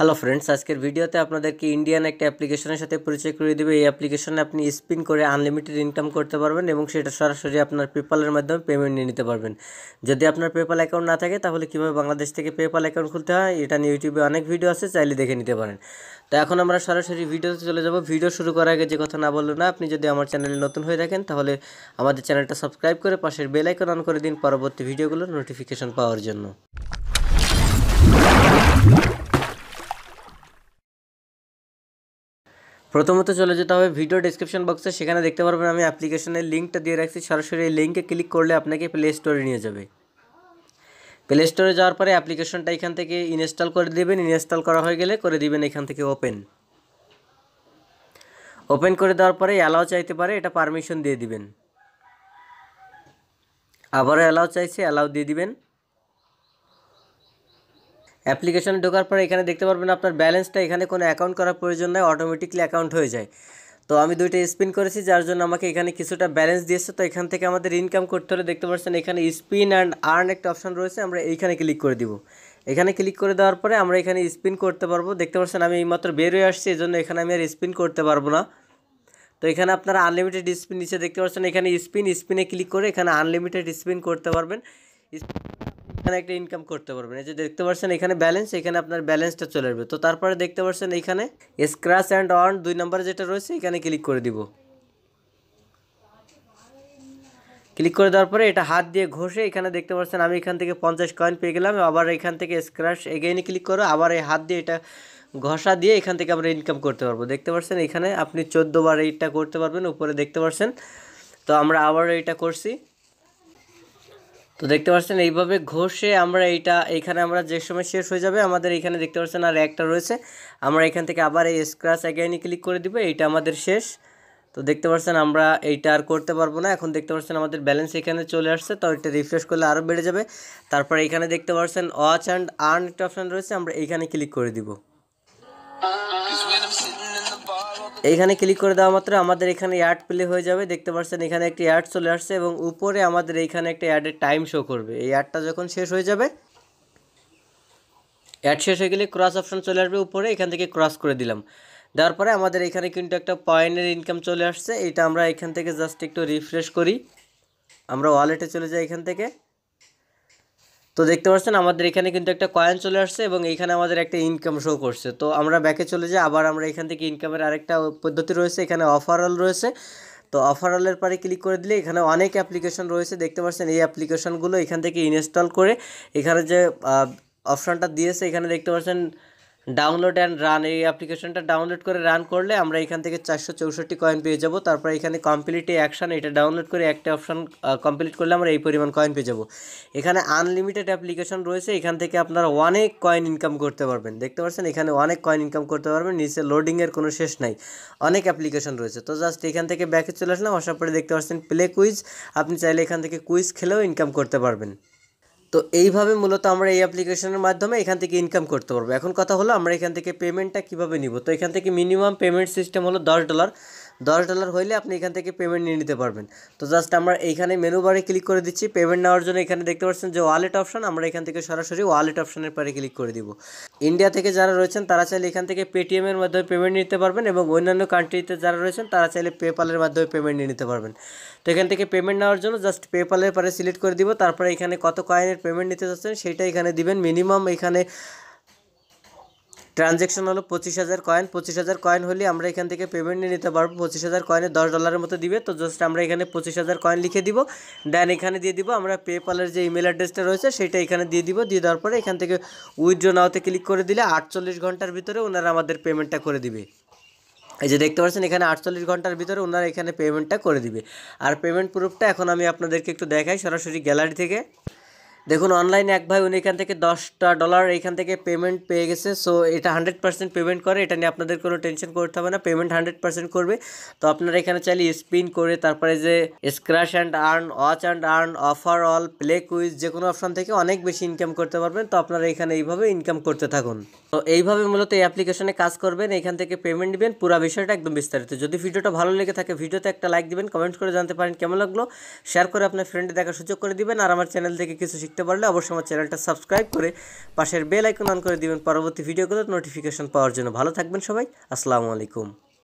hello friends আজকের ভিডিওতে আপনাদেরকে ইন্ডিয়ান একটা অ্যাপ্লিকেশনের সাথে পরিচয় করে দেবে এই অ্যাপ্লিকেশনে আপনি স্পিন করে আনলিমিটেড ইনকাম করতে পারবেন এবং সেটা সরাসরি আপনার পেপালের মাধ্যমে পেমেন্ট নিয়ে নিতে পারবেন যদি আপনার পেপাল অ্যাকাউন্ট না থাকে তাহলে কীভাবে বাংলাদেশ থেকে পেপাল অ্যাকাউন্ট খুলতে হয় এটা নিয়ে ইউটিউবে অনেক ভিডিও আছে চাইলে দেখে নিতে পারেন তো এখন আমরা সরাসরি ভিডিওতে চলে যাব ভিডিও শুরু করার আগে যে কথা না বললো না আপনি যদি আমার চ্যানেলে নতুন হয়ে থাকেন তাহলে আমাদের চ্যানেলটা সাবস্ক্রাইব করে পাশের বেল আইকন অন করে দিন পরবর্তী ভিডিওগুলোর নোটিফিকেশন পাওয়ার জন্য প্রথমত চলে যেতে হবে ভিডিও ডিসক্রিপশন বক্সে সেখানে দেখতে পারবেন আমি অ্যাপ্লিকেশনের লিঙ্কটা দিয়ে রাখছি সরাসরি এই লিঙ্কে ক্লিক করলে আপনাকে প্লে স্টোরে নিয়ে যাবে প্লে স্টোরে যাওয়ার পরে অ্যাপ্লিকেশনটা এখান থেকে ইনস্টল করে দেবেন ইনস্টল করা হয়ে গেলে করে দিবেন এখান থেকে ওপেন ওপেন করে দেওয়ার পরে অ্যালাও চাইতে পারে এটা পারমিশন দিয়ে দিবেন আবারও অ্যালাও চাইছে অ্যালাও দিয়ে দিবেন অ্যাপ্লিকেশানে ঢোকার পরে এখানে দেখতে পারবেন আপনার ব্যালেন্সটা এখানে কোনো অ্যাকাউন্ট করার প্রয়োজন নয় অটোমেটিকলি অ্যাকাউন্ট হয়ে যায় তো আমি দুইটা স্পিন করেছি যার জন্য আমাকে এখানে কিছুটা ব্যালেন্স দিয়েছে তো এখান থেকে আমাদের ইনকাম করতে হলে দেখতে পাচ্ছেন এখানে স্পিন অ্যান্ড আর্ন একটা অপশান রয়েছে আমরা এইখানে ক্লিক করে দিব এখানে ক্লিক করে দেওয়ার পরে আমরা এখানে স্পিন করতে পারবো দেখতে পাচ্ছেন আমি এইমাত্র বের হয়ে আসছি এই জন্য এখানে আমি আর স্পিন করতে পারবো না তো এখানে আপনারা আনলিমিটেড স্পিন নিচে দেখতে পাচ্ছেন এখানে স্পিন স্পিনে ক্লিক করে এখানে আনলিমিটেড স্পিন করতে পারবেন স্পিন এখানে একটা ইনকাম করতে পারবেন এই যে দেখতে পাচ্ছেন এখানে ব্যালেন্স এখানে আপনার ব্যালেন্সটা চলে আসবে তো তারপরে দেখতে পাচ্ছেন এখানে স্ক্র্যাচ অ্যান্ড অর্ন দুই নম্বরে যেটা রয়েছে এখানে ক্লিক করে দিব ক্লিক করে দেওয়ার পরে এটা হাত দিয়ে ঘষে এখানে দেখতে পাচ্ছেন আমি এখান থেকে পঞ্চাশ কয়েন পেয়ে গেলাম আবার এখান থেকে স্ক্র্যাচ এগেইনে ক্লিক করো আবার এই হাত দিয়ে এটা ঘষা দিয়ে এখান থেকে আমরা ইনকাম করতে পারবো দেখতে পাচ্ছেন এখানে আপনি চোদ্দোবার এইটা করতে পারবেন উপরে দেখতে পাচ্ছেন তো আমরা আবার এইটা করছি তো দেখতে পাচ্ছেন এইভাবে ঘষে আমরা এটা এখানে আমরা যে সময় শেষ হয়ে যাবে আমাদের এখানে দেখতে পাচ্ছেন আর একটা রয়েছে আমরা এখান থেকে আবার এই স্ক্র্যাচ অ্যাগাইনে ক্লিক করে দিব এইটা আমাদের শেষ তো দেখতে পাচ্ছেন আমরা এইটা আর করতে পারবো না এখন দেখতে পাচ্ছেন আমাদের ব্যালেন্স এখানে চলে আসছে তো এটা রিফ্রেশ করলে আরও বেড়ে যাবে তারপর এখানে দেখতে পাচ্ছেন ওয়াচ অ্যান্ড আর্ন একটা অপশান রয়েছে আমরা এইখানে ক্লিক করে দিব এইখানে ক্লিক করে দেওয়া মাত্র আমাদের এখানে অ্যাড প্লে হয়ে যাবে দেখতে পাচ্ছেন এখানে একটি অ্যাড চলে আসছে এবং উপরে আমাদের এইখানে একটা অ্যাডের টাইম শো করবে এই অ্যাডটা যখন শেষ হয়ে যাবে অ্যাড শেষ হয়ে গেলে ক্রস অপশন চলে আসবে উপরে এখান থেকে ক্রস করে দিলাম দেওয়ার পরে আমাদের এখানে কিন্তু একটা পয়েন্টের ইনকাম চলে আসছে এটা আমরা এখান থেকে জাস্ট একটু রিফ্রেশ করি আমরা ওয়ালেটে চলে যাই এখান থেকে তো দেখতে পাচ্ছেন আমাদের এখানে কিন্তু একটা কয়েন চলে আসছে এবং এইখানে আমাদের একটা ইনকাম শো করছে তো আমরা ব্যাকে চলে যাই আবার আমরা এখান থেকে ইনকামের আরেকটা পদ্ধতি রয়েছে এখানে অফারল রয়েছে তো অফারলের পরে ক্লিক করে দিলে এখানে অনেক অ্যাপ্লিকেশন রয়েছে দেখতে পাচ্ছেন এই অ্যাপ্লিকেশনগুলো এখান থেকে ইনস্টল করে এখানে যে অপশানটা দিয়েছে এখানে দেখতে পাচ্ছেন ডাউনলোড অ্যান্ড রান এই অ্যাপ্লিকেশনটা ডাউনলোড করে রান করলে আমরা এখান থেকে চারশো চৌষট্টি কয়েন পেয়ে যাবো তারপর এখানে কমপ্লিট অ্যাকশান এটা ডাউনলোড করে একটা অপশান কমপ্লিট করলে আমরা এই পরিমাণ কয়েন পেয়ে যাব এখানে আনলিমিটেড অ্যাপ্লিকেশন রয়েছে এখান থেকে আপনারা অনেক কয়েন ইনকাম করতে পারবেন দেখতে পাচ্ছেন এখানে অনেক কয়েন ইনকাম করতে পারবেন নিচে লোডিংয়ের কোনো শেষ নাই অনেক অ্যাপ্লিকেশন রয়েছে তো জাস্ট এখান থেকে ব্যাকে চলে আসলাম আসার পরে দেখতে পাচ্ছেন প্লে কুইজ আপনি চাইলে এখান থেকে কুইজ খেলেও ইনকাম করতে পারবেন তো এইভাবে মূলত আমরা এই অ্যাপ্লিকেশনের মাধ্যমে এখান থেকে ইনকাম করতে পারবো এখন কথা হলো আমরা এখান থেকে পেমেন্টটা কিভাবে নিব তো এখান থেকে মিনিমাম পেমেন্ট সিস্টেম হলো দশ ডলার দশ ডলার হইলে আপনি এখান থেকে পেমেন্ট নিয়ে নিতে পারবেন তো জাস্ট আমরা এইখানে মেনু বারে ক্লিক করে দিচ্ছি পেমেন্ট নেওয়ার জন্য এখানে দেখতে পাচ্ছেন যে ওয়ালেট অপশান আমরা এখান থেকে সরাসরি ওয়ালেট অপশনের পরে ক্লিক করে দিব ইন্ডিয়া থেকে যারা রয়েছেন তারা চাইলে এখান থেকে পেটিএমের মাধ্যমে পেমেন্ট নিতে পারবেন এবং অন্যান্য কান্ট্রিতে যারা রয়েছেন তারা চাইলে পেপালের মাধ্যমে পেমেন্ট নিয়ে নিতে পারবেন তো এখান থেকে পেমেন্ট নেওয়ার জন্য জাস্ট পেপালের পারে সিলেক্ট করে দিব তারপরে এখানে কত কয়েনের পেমেন্ট নিতে চাচ্ছেন সেটা এখানে দিবেন মিনিমাম এখানে ট্রানজ্যাকশন হলো পঁচিশ হাজার কয়েন পঁচিশ হাজার কয়েন হলে আমরা এখান থেকে পেমেন্ট নিয়ে নিতে পারবো পঁচিশ হাজার কয়েনে দশ ডলারের মতো দিবে তো জাস্ট আমরা এখানে পঁচিশ হাজার কয়েন লিখে দিব দেন এখানে দিয়ে দিব আমরা পেপালের যে ইমেল অ্যাড্রেসটা রয়েছে সেটা এখানে দিয়ে দিব দিয়ে দেওয়ার পরে এখান থেকে উইথড্র নাওতে ক্লিক করে দিলে আটচল্লিশ ঘন্টার ভিতরে ওনারা আমাদের পেমেন্টটা করে দিবে এই যে দেখতে পাচ্ছেন এখানে আটচল্লিশ ঘন্টার ভিতরে ওনারা এখানে পেমেন্টটা করে দিবে আর পেমেন্ট প্রুফটা এখন আমি আপনাদেরকে একটু দেখাই সরাসরি গ্যালারি থেকে দেখুন অনলাইনে এক ভাই উনি এখান থেকে দশটা ডলার এইখান থেকে পেমেন্ট পেয়ে গেছে সো এটা হান্ড্রেড পার্সেন্ট পেমেন্ট করে এটা নিয়ে আপনাদের কোনো টেনশন করতে হবে না পেমেন্ট হান্ড্রেড পার্সেন্ট করবে তো আপনারা এখানে চাইলে স্পিন করে তারপরে যে scratch and earn watch and earn offer all play quiz যে কোনো অপশান থেকে অনেক বেশি ইনকাম করতে পারবেন তো আপনারা এখানে এইভাবে ইনকাম করতে থাকুন তো এইভাবে মূলত এই অ্যাপ্লিকেশনে কাজ করবেন এখান থেকে পেমেন্ট নেবেন পুরো বিষয়টা একদম বিস্তারিত যদি ভিডিওটা ভালো লেগে থাকে ভিডিওতে একটা লাইক দিবেন কমেন্ট করে জানতে পারেন কেমন লাগলো শেয়ার করে আপনার ফ্রেন্ডে দেখার সুযোগ করে দিবেন আর আমার চ্যানেল থেকে কিছু শিখতে পারলে অবশ্যই আমার চ্যানেলটা সাবস্ক্রাইব করে পাশের বেল আইকন অন করে দিবেন পরবর্তী ভিডিওগুলোর নোটিফিকেশন পাওয়ার জন্য ভালো থাকবেন সবাই আসসালামু আলাইকুম